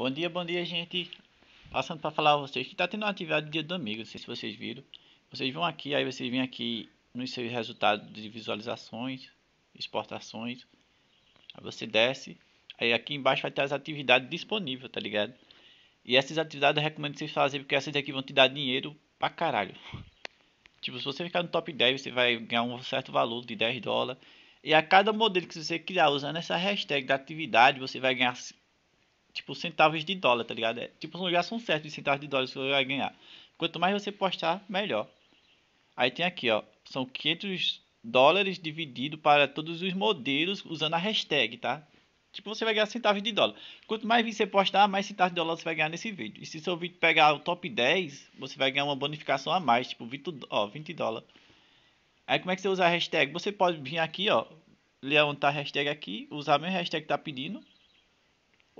Bom dia, bom dia, gente. Passando para falar a vocês que está tendo uma atividade Dia do Amigo, não sei se vocês viram. Vocês vão aqui, aí vocês vêm aqui nos seus resultados de visualizações, exportações. Aí você desce, aí aqui embaixo vai ter as atividades disponíveis, tá ligado? E essas atividades eu recomendo que vocês façam, porque essas aqui vão te dar dinheiro pra caralho. Tipo, se você ficar no top 10, você vai ganhar um certo valor de 10 dólares. E a cada modelo que você criar usando essa hashtag da atividade, você vai ganhar tipo, centavos de dólar, tá ligado? É, tipo, um lugar são certos de centavos de dólar que você vai ganhar. Quanto mais você postar, melhor. Aí tem aqui, ó, são 500 dólares dividido para todos os modelos usando a hashtag, tá? Tipo, você vai ganhar centavos de dólar. Quanto mais vídeo você postar, mais centavos de dólar você vai ganhar nesse vídeo. E se seu vídeo pegar o top 10, você vai ganhar uma bonificação a mais, tipo 20, ó, 20 dólares. Aí como é que você usa a hashtag? Você pode vir aqui, ó, levantar a hashtag aqui, usar a mesma hashtag que tá pedindo.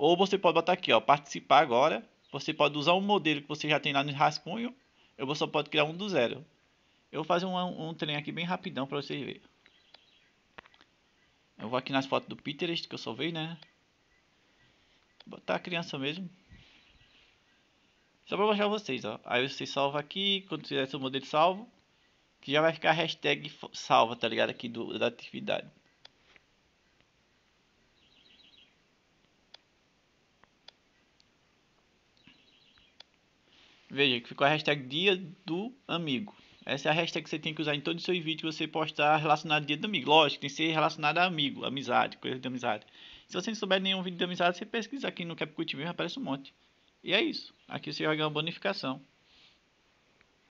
Ou você pode botar aqui, ó, participar agora. Você pode usar um modelo que você já tem lá no rascunho. Eu só pode criar um do zero. Eu vou fazer um, um trem aqui bem rapidão para vocês verem. Eu vou aqui nas fotos do Pinterest que eu salvei, né? Vou botar a criança mesmo. Só para mostrar vocês, ó. Aí você salva aqui, quando tiver seu modelo salvo, que já vai ficar a hashtag salva, tá ligado? Aqui do, da atividade. Veja que ficou a hashtag dia do amigo. Essa é a hashtag que você tem que usar em todos os seus vídeos que você postar relacionado ao dia do amigo. Lógico, tem que ser relacionado a amigo, amizade, coisa de amizade. Se você não souber nenhum vídeo de amizade, você pesquisa aqui no CapCut mesmo, aparece um monte. E é isso. Aqui você vai ganhar uma bonificação.